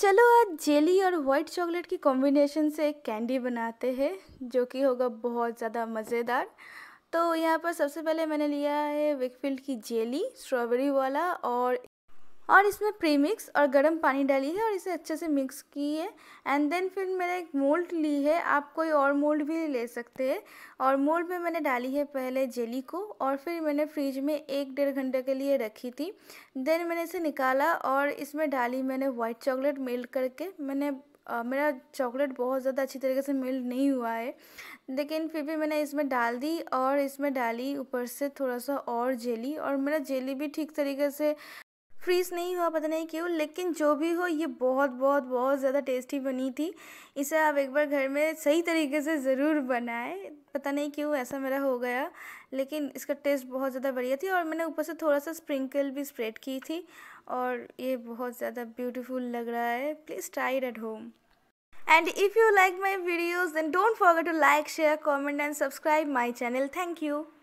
चलो आज जेली और वाइट चॉकलेट की कॉम्बिनेशन से एक कैंडी बनाते हैं जो कि होगा बहुत ज़्यादा मज़ेदार तो यहाँ पर सबसे पहले मैंने लिया है विकफील्ड की जेली स्ट्रॉबेरी वाला और और इसमें प्रीमिक्स और गर्म पानी डाली है और इसे अच्छे से मिक्स की है एंड देन फिर मैंने एक मोल्ड ली है आप कोई और मोल्ड भी ले सकते हैं और मोल्ड में मैंने डाली है पहले जेली को और फिर मैंने फ्रिज में एक डेढ़ घंटे के लिए रखी थी देन मैंने इसे निकाला और इसमें डाली मैंने वाइट चॉकलेट मेल्ट करके मैंने Uh, मेरा चॉकलेट बहुत ज़्यादा अच्छी तरीके से मेल्ट नहीं हुआ है लेकिन फिर भी मैंने इसमें डाल दी और इसमें डाली ऊपर से थोड़ा सा और जेली और मेरा जेली भी ठीक तरीके से फ्रीज़ नहीं हुआ पता नहीं क्यों लेकिन जो भी हो ये बहुत बहुत बहुत ज़्यादा टेस्टी बनी थी इसे आप एक बार घर में सही तरीके से ज़रूर बनाएं पता नहीं क्यों ऐसा मेरा हो गया लेकिन इसका टेस्ट बहुत ज़्यादा बढ़िया थी और मैंने ऊपर से थोड़ा सा स्प्रिंकल भी स्प्रेड की थी और ये बहुत ज़्यादा ब्यूटीफुल लग रहा है please try it at home and if you like my videos then don't forget to like share comment and subscribe my channel thank you